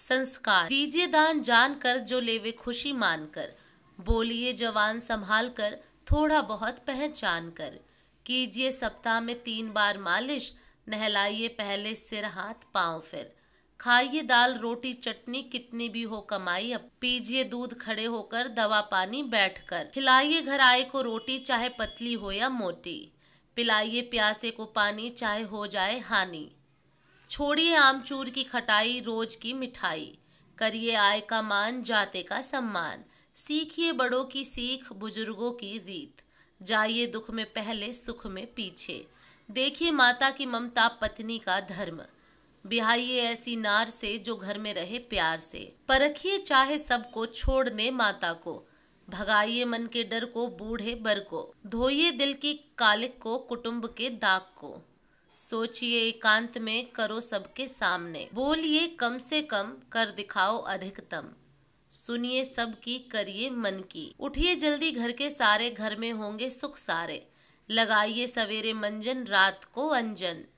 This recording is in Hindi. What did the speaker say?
संस्कार दीजिए दान जान कर जो लेवे खुशी मानकर बोलिए जवान संभाल कर थोड़ा बहुत पहचान कर कीजिए सप्ताह में तीन बार मालिश नहलाइए पहले सिर हाथ पाँव फिर खाइए दाल रोटी चटनी कितनी भी हो कमाई अब पीजिए दूध खड़े होकर दवा पानी बैठ कर खिलाइए घर आए को रोटी चाहे पतली हो या मोटी पिलाइए प्यासे को पानी चाहे हो जाए हानि छोड़िए आमचूर की खटाई रोज की मिठाई करिए आय का मान जाते का सम्मान सीखिए बड़ों की सीख बुजुर्गों की रीत जाइए दुख में पहले सुख में पीछे देखिए माता की ममता पत्नी का धर्म बिहाइए ऐसी नार से जो घर में रहे प्यार से परखिए चाहे सबको छोड़ने माता को भगाइए मन के डर को बूढ़े बर को धोइए दिल की कालिक को कुटुंब के दाग को सोचिए एकांत में करो सबके सामने बोलिए कम से कम कर दिखाओ अधिकतम सुनिए सबकी करिए मन की उठिए जल्दी घर के सारे घर में होंगे सुख सारे लगाइए सवेरे मंजन रात को अंजन